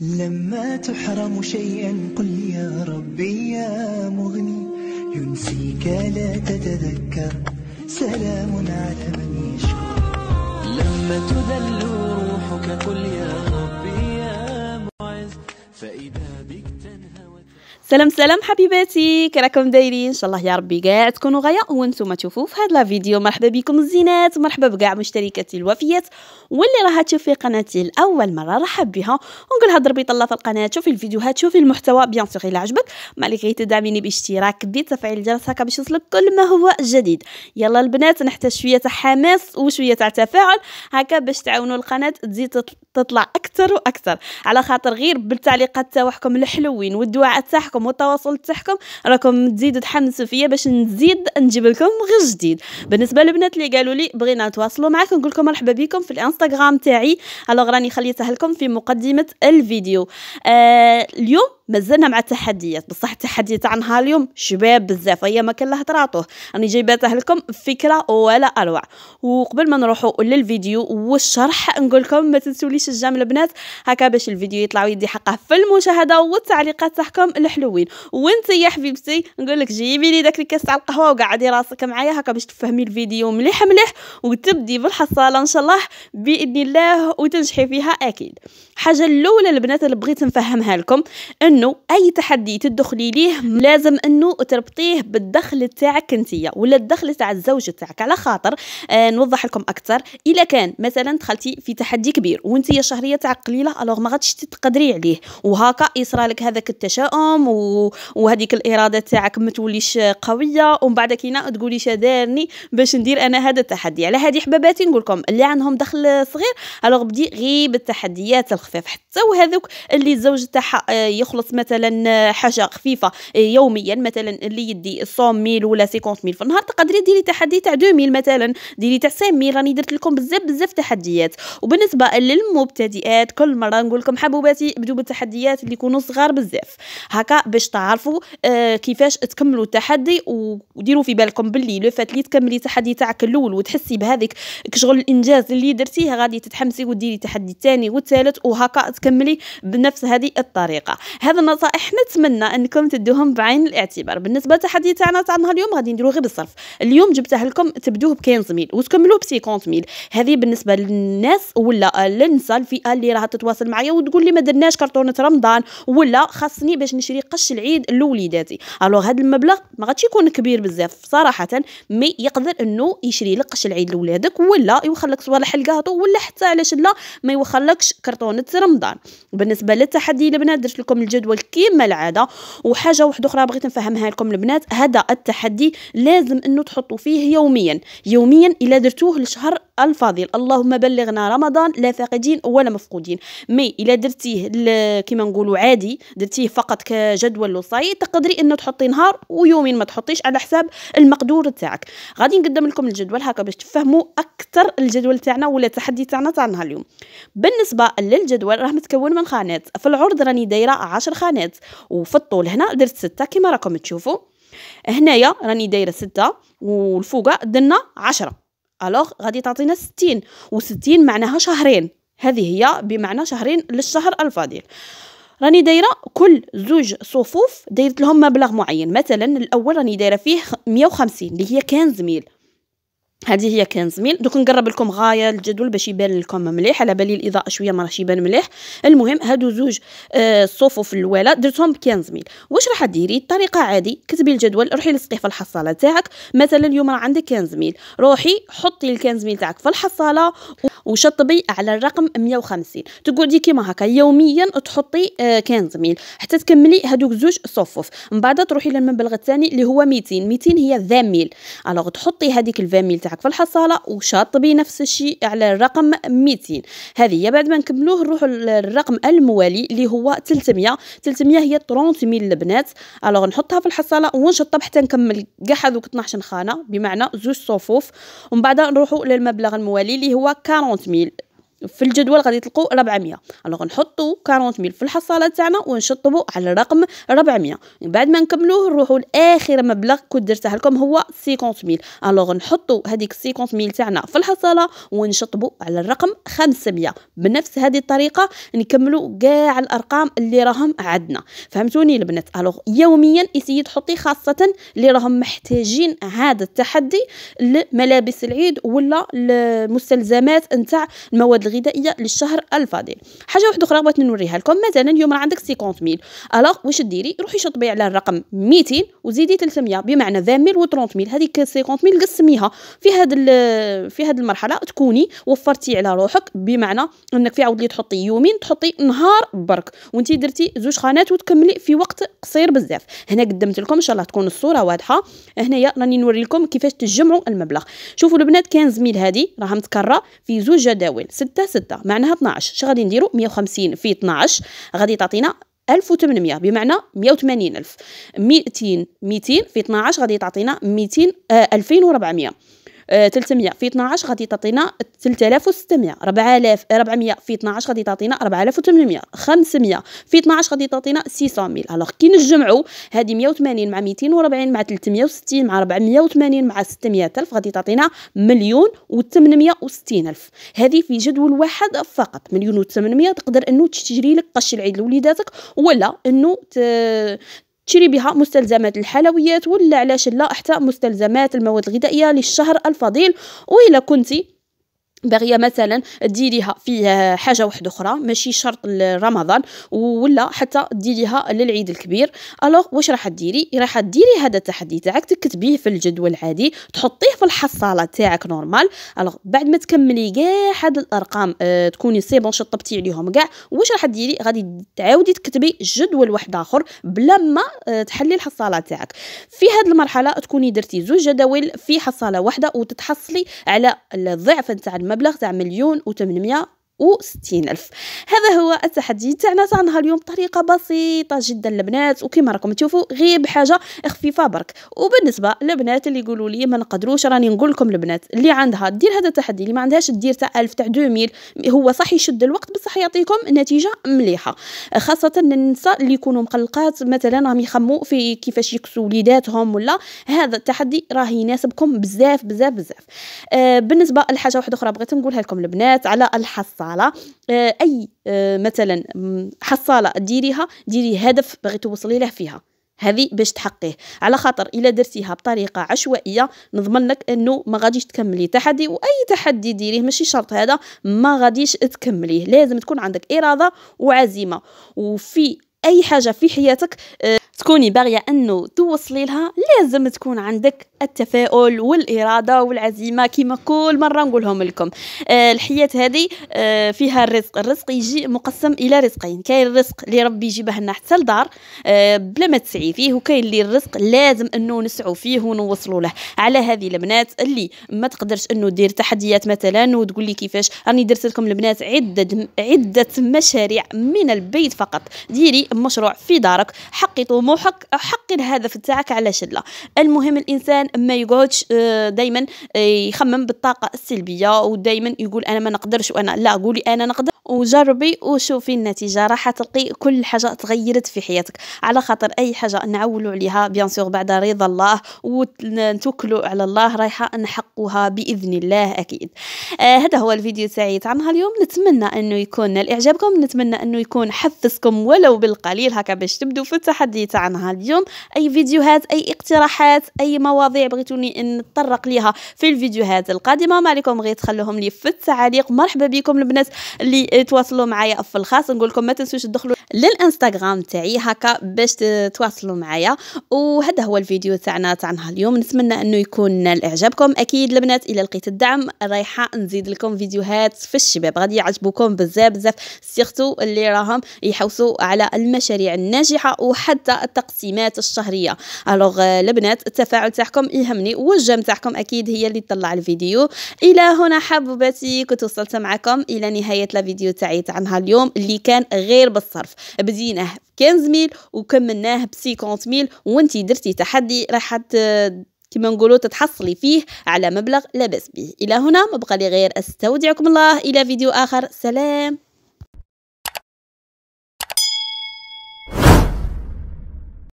لما تحرم شيئا قل يا ربي يا مغني ينسيك لا تتذكر سلام على من يشكر لما تذل روحك قل يا ربي يا معز فإذا سلام سلام حبيباتي كراكم دايرين ان شاء الله يا ربي كاع تكونوا غايه وانتم تشوفوا في هذا الفيديو مرحبا بكم الزينات مرحبا بكاع مشتركاتي الوفيات واللي راها تشوف في قناتي لاول مره رحب بها ونقول ضربي طله في القناه شوفي الفيديوهات شوفي المحتوى بيان سور الى عجبك ما عليك غير تدعميني باشتراك بتفعيل تفعيل الجرس هكا باش يوصلك كل ما هو جديد يلا البنات نحتاج شويه تاع حماس وشويه تاع تفاعل هكا باش تعاونوا القناه تزيد تطلع اكثر واكثر على خاطر غير بالتعليقات تاعكم الحلوين والدعاء تاعكم تاعكم والتواصل تاعكم راكم تزيدوا تحمسوا فيا باش نزيد نجيب لكم غير جديد بالنسبه للبنات اللي قالوا لي بغينا نتواصلوا معاك نقول لكم مرحبا بكم في الانستغرام تاعي الوغ راني خليتها لكم في مقدمه الفيديو آه اليوم مازلنا مع التحديات بصح التحديات نهار اليوم شباب بزاف هي ما كان لها تراطوه راني جايباتها لكم فكره ولا اروع وقبل ما نروحوا للفيديو والشرح نقول لكم ما تنسوليش الجام البنات هكا باش الفيديو يطلع ويدي حقه في المشاهده والتعليقات تاعكم الحلوين وانت يا حبيبتي نقول لك جيبي لي داك الكاس تاع القهوه وقعدي راسك معايا هكا باش تفهمي الفيديو مليح مليح وتبدي بالحصاله ان شاء الله باذن الله وتنجحي فيها اكيد حاجه الاولى البنات اللي بغيت نفهمها لكم انه اي تحدي تدخلي ليه لازم انه تربطيه بالدخل تاعك انتيا ولا الدخل تاع الزوج تاعك على خاطر آه نوضح لكم اكثر الا كان مثلا دخلتي في تحدي كبير وانتيا الشهريه تاعك قليله الوغ ما غاديش تقدري عليه وهكا يصرالك هذاك التشاؤم و... وهذيك الاراده تاعك ما توليش قويه ومن بعد كينا تقولي شادرني باش ندير انا هذا التحدي على هذه حباباتي نقول لكم اللي عندهم دخل صغير الوغ بدي غيب التحديات الخفيف حتى وهذوك اللي الزوج تاعها آه، يخلص كنغطس مثلا حاجه خفيفه إيه، يوميا مثلا اللي يدي 100 ميل ولا 50 ميل في النهار تقدري ديري تحدي تاع 2 ميل مثلا ديري تاع 5 ميل راني درت لكم بزاف بزاف تحديات وبالنسبه للمبتدئات كل مره نقول لكم حبوباتي بدوا بالتحديات اللي يكونوا صغار بزاف هكا باش تعرفوا آه، كيفاش تكملوا التحدي وديروا في بالكم باللي لو فات اللي تكملي التحدي تاعك الاول وتحسي بهذيك كشغل الانجاز اللي درتيه غادي تتحمسي وديري تحدي الثاني والثالث وهكا تكملي بنفس هذه الطريقه هذا هذه النصائح نتمنى انكم تدوهم بعين الاعتبار بالنسبه للتحدي تاعنا نهار اليوم غادي نديرو غير بالصرف اليوم جبته لكم تبدوه ب 15000 وتكملوه ب 50000 هذه بالنسبه للناس ولا للنساء الفئه اللي راها تتواصل معايا وتقول لي ما درناش كرتونه رمضان ولا خاصني باش نشري قش العيد لوليداتي الوغ هذا المبلغ ما غاديش يكون كبير بزاف صراحه مي يقدر انه يشري لك قش العيد لولادك ولا يوخلك صوالح الكاطو ولا حتى علاش لا ما يوخلكش كرتونه رمضان بالنسبه للتحدي البنات درت لكم الجدول الجدول كيما العاده وحاجه واحده اخرى بغيت نفهمها لكم البنات هذا التحدي لازم انه تحطوا فيه يوميا يوميا الا درتوه لشهر الفاضل اللهم بلغنا رمضان لا فاقدين ولا مفقودين مي الا درتيه كيما نقولوا عادي درتيه فقط كجدول لوصاي تقدري انه تحطي نهار ويومين ما تحطيش على حساب المقدور تاعك غادي نقدم لكم الجدول هكا باش تفهموا اكثر الجدول تاعنا ولا التحدي تاعنا تاع نهار اليوم بالنسبه للجدول راه متكون من خانات في العرض راني دايره 10 الخانات وفي الطول هنا درت ستة كما راكم تشوفوا هنايا راني دايره ستة والفوقه درنا عشرة الوغ غادي تعطينا ستين وستين معناها شهرين هذه هي بمعنى شهرين للشهر الفاضل راني دايره كل زوج صفوف دايرت لهم مبلغ معين مثلا الاول راني دايره فيه 150 اللي هي 15 ميل هذه هي كنزميل دوك نقرب لكم غايه الجدول باش يبان لكم مليح على بالي الاضاءه شويه ما راهش يبان مليح المهم هادو زوج آه، صفوف الصفوف الاولى درتهم ب 15 ميل واش راح ديري الطريقه عادي كتبي الجدول روحي لصقي في الحصاله تاعك مثلا اليوم راه عندك 15 ميل روحي حطي ال 15 ميل تاعك في الحصاله وشطبي على الرقم 150 تقعدي كيما هكا يوميا تحطي 15 آه، ميل حتى تكملي هادوك زوج صفوف من بعد تروحي للمبلغ الثاني اللي هو 200 200 هي 20 ميل الوغ تحطي هذيك ال 20 ميل تاعك في الحصاله وشاطبي نفس الشيء على الرقم 200 هذه هي بعد ما نكملوه نروحوا للرقم الموالي اللي هو 300 300 هي 30000 البنات الوغ نحطها في الحصاله ونشطب حتى نكمل كاع هذوك 12 خانه بمعنى زوج صفوف ومن بعد نروحوا للمبلغ الموالي اللي هو 40000 في الجدول غادي تلقوا 400 الوغ نحطوا 40000 في الحصاله تاعنا ونشطبوا على الرقم 400 من بعد ما نكملوه نروحوا لاخر مبلغ كنت درته لكم هو 50000 الوغ نحطوا هذيك 50000 تاعنا في الحصاله ونشطبوا على الرقم 500 بنفس هذه الطريقه نكملوا كاع الارقام اللي راهم عندنا فهمتوني البنات الوغ يوميا اسيي تحطي خاصه اللي راهم محتاجين هذا التحدي لملابس العيد ولا المستلزمات نتاع المواد الغذائيه للشهر الفاضل حاجه واحده اخرى بغيت نوريها لكم مثلا اليوم راه عندك 50000 الوغ واش ديري روحي شطبي على الرقم 200 وزيدي 300 بمعنى 20000 و 30000 هذيك 50000 قسميها في هاد في هاد المرحله تكوني وفرتي على روحك بمعنى انك في عاود تحطي يومين تحطي نهار برك وانت درتي زوج خانات وتكملي في وقت قصير بزاف هنا قدمت لكم ان شاء الله تكون الصوره واضحه هنايا راني نوري لكم كيفاش تجمعوا المبلغ شوفوا البنات كان زميل هذه راها متكره في زوج جداول 6 ستة ستة معناها 12 اش غادي نديرو 150 في 12 غادي تعطينا 1800 بمعنى ألف 200 200 في 12 غادي تعطينا 200 2400 آه، 300 آه، في 12 غادي تعطينا 3600 4000 400 في 12 غادي تعطينا 4800 500 في 12 غادي تعطينا 600 الوغ كي نجمعوا هذه 180 مع 240 مع 360 مع 480 مع 600000 غادي تعطينا مليون و 860000 هذه في جدول واحد فقط مليون و800 تقدر انه تشري لك قش العيد لوليداتك ولا انه تشري بها مستلزمات الحلويات ولا علاش لا حتى مستلزمات المواد الغذائيه للشهر الفضيل وإلا كنتي باغيه مثلا ديريها في آه، حاجه واحده اخرى ماشي شرط لرمضان ولا حتى ديريها للعيد الكبير الوغ واش راح ديري راح ديري هذا التحدي تاعك تكتبيه في الجدول عادي تحطيه في الحصاله تاعك نورمال الوغ بعد ما تكملي كاع هاد الارقام اه تكوني سي بون شطبتي عليهم كاع واش راح ديري غادي تعاودي تكتبي جدول واحد اخر بلا ما اه تحلي الحصاله تاعك في هاد المرحله تكوني درتي زوج جداول في حصاله واحده وتتحصلي على الضعف تاع المبلغ مبلغ تاع مليون و800 وستين ألف هذا هو التحدي تاعنا تاع نهار اليوم بطريقة بسيطة جدا البنات وكما راكم تشوفوا غير بحاجة خفيفة برك وبالنسبة للبنات اللي يقولوا لي ما نقدروش راني نقول لكم البنات اللي عندها دير هذا التحدي اللي ما عندهاش دير تاع 1000 تاع 2000 هو صح يشد الوقت بصح يعطيكم نتيجة مليحة خاصة النساء اللي يكونوا مقلقات مثلا راهم يخموا في كيفاش يكسوا وليداتهم ولا هذا التحدي راه يناسبكم بزاف بزاف بزاف آه بالنسبة لحاجة واحدة أخرى بغيت نقولها لكم البنات على الحصة حصاله آه، اي آه، مثلا حصاله ديريها ديري هدف باغي توصلي له فيها هذه باش تحقيه على خاطر الا درتيها بطريقه عشوائيه نضمن لك انه ما غاديش تكملي تحدي واي تحدي ديريه ماشي شرط هذا ما غاديش تكمليه لازم تكون عندك اراده وعزيمه وفي اي حاجه في حياتك آه، تكوني باغية أنه توصلي لها لازم تكون عندك التفاؤل والإرادة والعزيمة كما كل مرة نقولهم لكم آه الحياة هذه آه فيها الرزق الرزق يجي مقسم إلى رزقين كاين الرزق اللي ربي يجيبه لنا حتى لدار آه بلا ما تسعي فيه وكاين اللي الرزق لازم أنه نسعوا فيه ونوصلوا له على هذه البنات اللي ما تقدرش أنه دير تحديات مثلا وتقول لي كيفاش راني درت لكم البنات عدة عدة مشاريع من البيت فقط ديري مشروع في دارك حققوا مو حق حق الهدف تاعك على شله المهم الانسان ما يقعدش آه، دائما آه، يخمم بالطاقه السلبيه ودائما يقول انا ما نقدرش وانا لا قولي انا نقدر وجربي وشوفي النتيجه راح تلقي كل حاجه تغيرت في حياتك على خاطر اي حاجه نعولوا عليها بيان سور بعد رضا الله وتوكلوا على الله رايحه نحقوها باذن الله اكيد آه هذا هو الفيديو تاعي تاع نهار اليوم نتمنى انه يكون الاعجابكم نتمنى انه يكون حفزكم ولو بالقليل هكا باش تبدو في التحدي تاعنا اليوم اي فيديوهات اي اقتراحات اي مواضيع بغيتوني ان نتطرق ليها في الفيديوهات القادمه مالكم غير تخلوهم لي في التعاليق مرحبا بكم البنات اللي تواصلوا معايا في الخاص نقول لكم ما تنسوش تدخلوا للانستغرام تاعي هكا باش تواصلوا معايا وهذا هو الفيديو تاعنا تاع نهار اليوم نتمنى انه يكون نال اعجابكم اكيد البنات الى لقيت الدعم رايحه نزيد لكم فيديوهات في الشباب غادي يعجبوكم بزاف بزاف سيرتو اللي راهم يحوسوا على المشاريع الناجحه وحتى التقسيمات الشهريه الوغ البنات التفاعل تاعكم يهمني والجيم تاعكم اكيد هي اللي تطلع الفيديو الى هنا حبوباتي كنت وصلت معكم الى نهايه الفيديو تاعي تاع نهار اليوم اللي كان غير بالصرف بديناه 15000 وكملناه ب 50000 وانت درتي تحدي راح كما نقولوا تتحصلي فيه على مبلغ لا باس به الى هنا ما بقى لي غير استودعكم الله الى فيديو اخر سلام